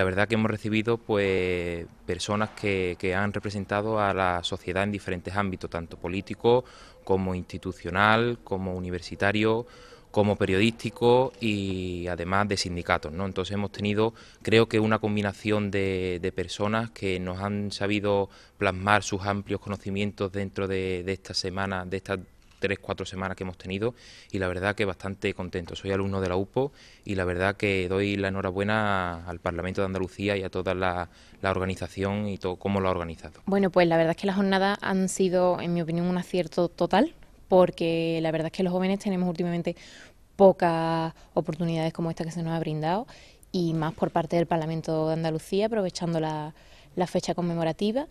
La verdad que hemos recibido pues, personas que, han representado a la sociedad en diferentes ámbitos, tanto político como institucional, como universitario, como periodístico y además de sindicatos. ¿no? Entonces hemos tenido, creo que una combinación de, personas que nos han sabido plasmar sus amplios conocimientos dentro de, de esta semana, de tres, cuatro semanas que hemos tenido y la verdad que bastante contento. Soy alumno de la UPO y la verdad que doy la enhorabuena al Parlamento de Andalucía y a toda la, organización y todo cómo lo ha organizado. Bueno, pues la verdad es que las jornadas han sido, en mi opinión, un acierto total porque la verdad es que los jóvenes tenemos últimamente pocas oportunidades como esta que se nos ha brindado y más por parte del Parlamento de Andalucía, aprovechando la fecha conmemorativa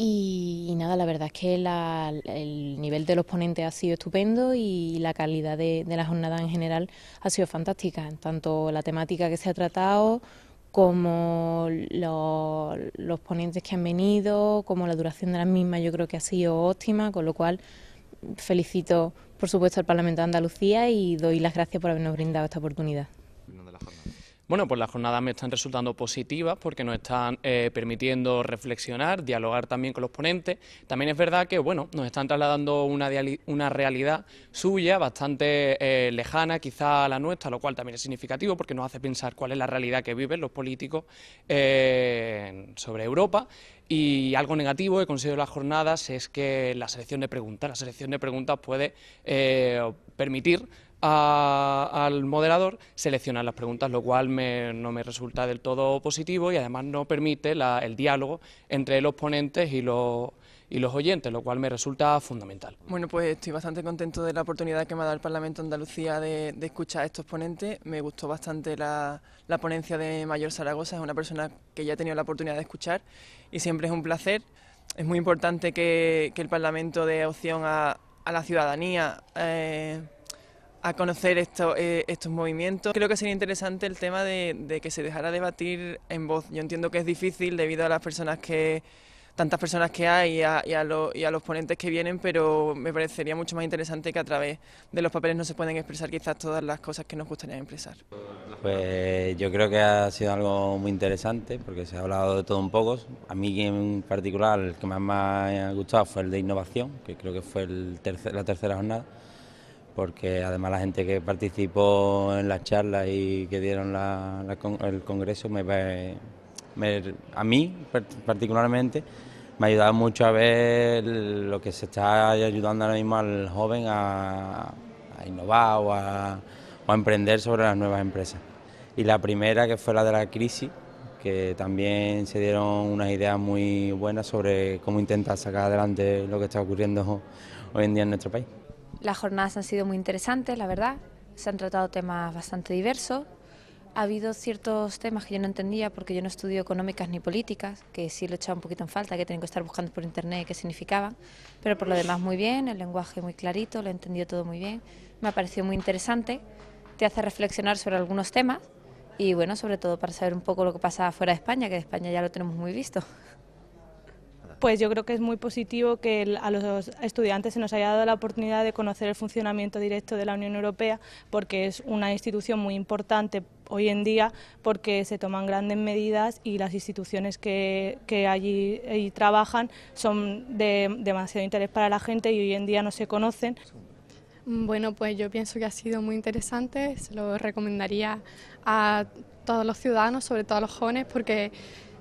y, nada, la verdad es que el nivel de los ponentes ha sido estupendo y la calidad de, la jornada en general ha sido fantástica, tanto la temática que se ha tratado como los ponentes que han venido, como la duración de las mismas, yo creo que ha sido óptima, con lo cual felicito por supuesto al Parlamento de Andalucía y doy las gracias por habernos brindado esta oportunidad. Bueno, pues las jornadas me están resultando positivas porque nos están eh, permitiendo reflexionar, dialogar también con los ponentes. También es verdad que, bueno, nos están trasladando una, una realidad suya bastante eh, lejana quizá a la nuestra, lo cual también es significativo porque nos hace pensar cuál es la realidad que viven los políticos eh, sobre Europa. Y algo negativo que considero las jornadas es que la selección de preguntas, la selección de preguntas puede permitir al moderador seleccionar las preguntas, lo cual no me resulta del todo positivo y además no permite el diálogo entre los ponentes y los, oyentes, lo cual me resulta fundamental. Bueno, pues estoy bastante contento de la oportunidad que me ha dado el Parlamento de Andalucía de, escuchar a estos ponentes. Me gustó bastante la, ponencia de Mayor Zaragoza, es una persona que ya he tenido la oportunidad de escuchar y siempre es un placer. Es muy importante que, el Parlamento dé opción a, la ciudadanía. Eh, a conocer eh, estos movimientos. Creo que sería interesante el tema de, que se dejara debatir en voz. Yo entiendo que es difícil debido a las personas que tantas personas que hay y a, los ponentes que vienen, pero me parecería mucho más interesante que a través de los papeles no se pueden expresar quizás todas las cosas que nos gustaría expresar. Pues yo creo que ha sido algo muy interesante porque se ha hablado de todo un poco. A mí en particular el que más me ha gustado fue el de innovación, que creo que fue la tercera jornada porque además la gente que participó en las charlas y que dieron el congreso me, a mí particularmente me ha ayudado mucho a ver lo que se está ayudando ahora mismo al joven a, innovar o a emprender sobre las nuevas empresas. Y la primera, que fue la de la crisis, que también se dieron unas ideas muy buenas sobre cómo intentar sacar adelante lo que está ocurriendo hoy en día en nuestro país. Las jornadas han sido muy interesantes, la verdad. Se han tratado temas bastante diversos. Ha habido ciertos temas que yo no entendía porque yo no estudio económicas ni políticas, que sí lo echaba un poquito en falta, que he que estar buscando por internet qué significaban, pero por lo demás muy bien, el lenguaje muy clarito, lo he entendido todo muy bien, me ha parecido muy interesante, te hace reflexionar sobre algunos temas y bueno, sobre todo para saber un poco lo que pasa fuera de España, que de España ya lo tenemos muy visto pues yo creo que es muy positivo que a los estudiantes se nos haya dado la oportunidad de conocer el funcionamiento directo de la Unión Europea, porque es una institución muy importante hoy en día, porque se toman grandes medidas y las instituciones que, allí, allí, trabajan son de demasiado interés para la gente y hoy en día no se conocen. Bueno, pues yo pienso que ha sido muy interesante, se lo recomendaría a todos los ciudadanos, sobre todo a los jóvenes, porque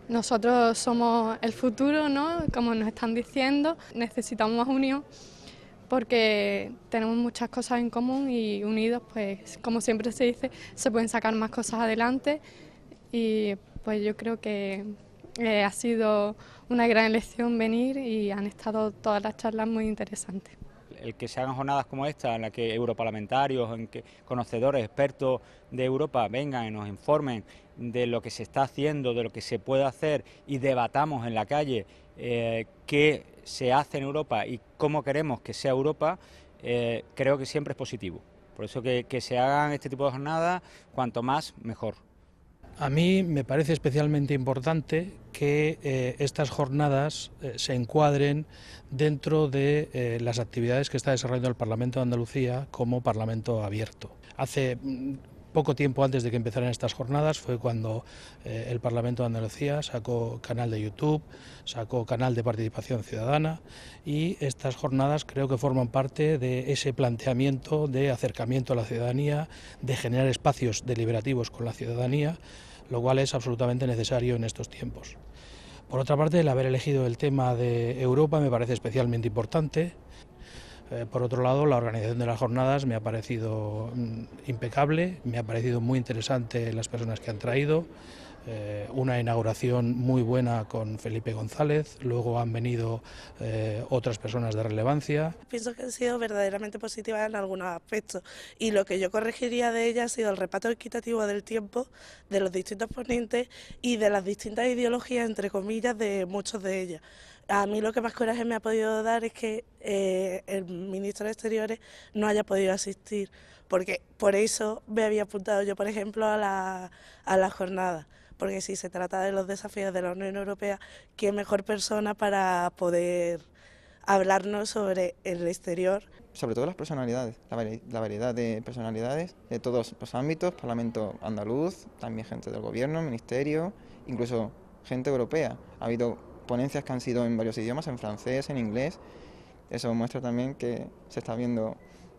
nosotros somos el futuro, ¿no? Como nos están diciendo, necesitamos más unión porque tenemos muchas cosas en común y unidos, pues como siempre se dice, se pueden sacar más cosas adelante y pues yo creo que eh, ha sido una gran elección venir y han estado todas las charlas muy interesantes el eh, que se hagan jornadas como esta, en la que europarlamentarios, en que conocedores, expertos de Europa vengan y nos informen de lo que se está haciendo, de lo que se puede hacer y debatamos en la calle eh, qué se hace en Europa y cómo queremos que sea Europa, eh, creo que siempre es positivo. Por eso que, que se hagan este tipo de jornadas, cuanto más, mejor. A mí me parece especialmente importante que eh, estas jornadas eh, se encuadren dentro de eh, las actividades que está desarrollando el Parlamento de Andalucía como Parlamento abierto. Hace mm, poco tiempo antes de que empezaran estas jornadas fue cuando el Parlamento de Andalucía sacó canal de YouTube, sacó canal de participación ciudadana y estas jornadas creo que forman parte de ese planteamiento de acercamiento a la ciudadanía, de generar espacios deliberativos con la ciudadanía lo cual es absolutamente necesario en estos tiempos. Por otra parte, el haber elegido el tema de Europa me parece especialmente importante. Eh, por otro lado, la organización de las jornadas me ha parecido mm, impecable, me ha parecido muy interesante las personas que han traído. Eh, una inauguración muy buena con Felipe González, luego han venido eh, otras personas de relevancia. Pienso que han sido verdaderamente positivas en algunos aspectos y lo que yo corregiría de ella ha sido el reparto equitativo del tiempo de los distintos ponentes y de las distintas ideologías, entre comillas, de muchos de ellas. A mí lo que más coraje me ha podido dar es que eh, el ministro de Exteriores no haya podido asistir, porque por eso me había apuntado yo, por ejemplo, a la, a jornada, porque si se trata de los desafíos de la Unión Europea, ¿qué mejor persona para poder hablarnos sobre el exterior? Sobre todo las personalidades, la, variedad de personalidades de todos los ámbitos, Parlamento andaluz, también gente del Gobierno, Ministerio, incluso gente europea. Ha ponencias que han sido en varios idiomas, en francés, en inglés. Eso muestra también que se está viendo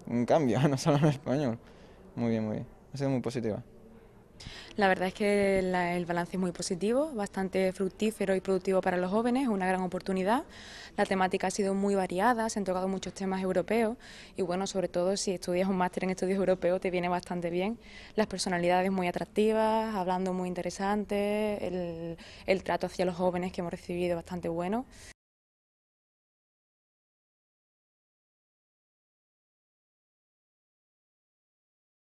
un cambio, no solo en español. Muy bien, muy bien. Ha sido muy positiva. La verdad es que el balance es muy positivo, bastante fructífero y productivo para los jóvenes, una gran oportunidad. La temática ha sido muy variada, se han tocado muchos temas europeos y bueno, sobre todo si estudias un máster en estudios europeos te viene bastante bien. Las personalidades muy atractivas, hablando muy interesante, el, el trato hacia los jóvenes que hemos recibido bastante bueno.